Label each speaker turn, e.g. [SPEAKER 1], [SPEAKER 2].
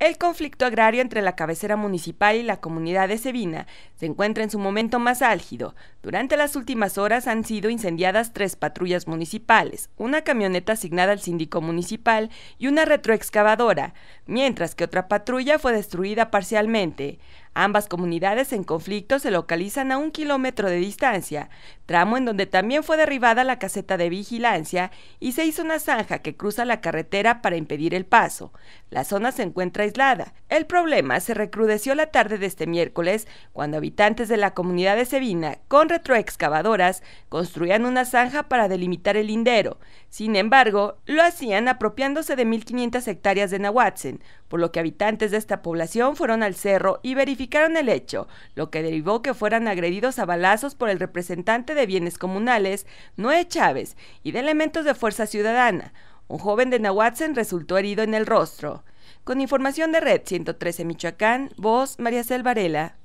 [SPEAKER 1] El conflicto agrario entre la cabecera municipal y la comunidad de Sevina se encuentra en su momento más álgido. Durante las últimas horas han sido incendiadas tres patrullas municipales, una camioneta asignada al síndico municipal y una retroexcavadora, mientras que otra patrulla fue destruida parcialmente. Ambas comunidades en conflicto se localizan a un kilómetro de distancia, tramo en donde también fue derribada la caseta de vigilancia y se hizo una zanja que cruza la carretera para impedir el paso. La zona se encuentra aislada el problema se recrudeció la tarde de este miércoles cuando habitantes de la comunidad de Sevina, con retroexcavadoras, construían una zanja para delimitar el lindero. Sin embargo, lo hacían apropiándose de 1.500 hectáreas de Nahuatzen, por lo que habitantes de esta población fueron al cerro y verificaron el hecho, lo que derivó que fueran agredidos a balazos por el representante de bienes comunales, Noé Chávez, y de elementos de Fuerza Ciudadana. Un joven de Nahuatzen resultó herido en el rostro. Con información de Red 113 Michoacán, voz María Selvarela.